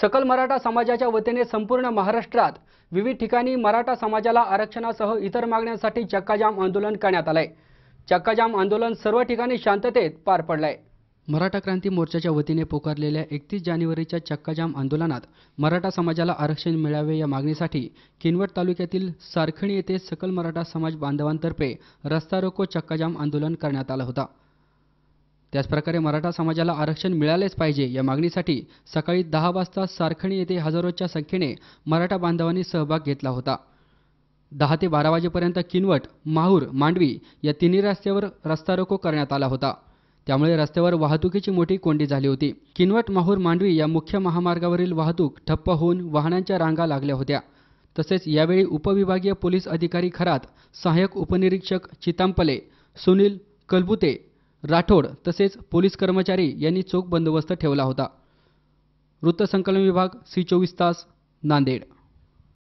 सकल मराठा समाजाच्या वतीने संपूर्ण महाराष्ट्रात विविध ठिकाणी मराठा समाजाला आरक्षणासह इतर मागण्यांसाठी चक्काजाम आंदोलन करण्यात आलंय चक्काजाम आंदोलन सर्व ठिकाणी शांततेत पार पडलंय मराठा क्रांती मोर्चाच्या वतीने पुकारलेल्या एकतीस जानेवारीच्या चक्काजाम आंदोलनात मराठा समाजाला आरक्षण मिळावे या मागणीसाठी किनवट तालुक्यातील सारखणी येथे सकल मराठा समाज बांधवांतर्फे रस्ता रोको चक्काजाम आंदोलन करण्यात आलं होता त्याचप्रकारे मराठा समाजाला आरक्षण मिळालेच पाहिजे या मागणीसाठी सकाळी दहा वाजता सारखणी येथे हजारोच्या संख्येने मराठा बांधवांनी सहभाग घेतला होता दहा ते बारा वाजेपर्यंत किनवट माहूर मांडवी या तिन्ही रस्त्यावर रस्ता रोको करण्यात आला होता त्यामुळे रस्त्यावर वाहतुकीची मोठी कोंडी झाली होती किनवट माहूर मांडवी या मुख्य महामार्गावरील वाहतूक ठप्प होऊन वाहनांच्या रांगा लागल्या होत्या तसेच यावेळी उपविभागीय पोलीस अधिकारी खरात सहाय्यक उपनिरीक्षक चितांपले सुनील कलबुते राठोड तसेच पोलीस कर्मचारी यांनी चोख बंदोबस्त ठेवला होता वृत्तसंकलन विभाग सी चोवीस तास नांदेड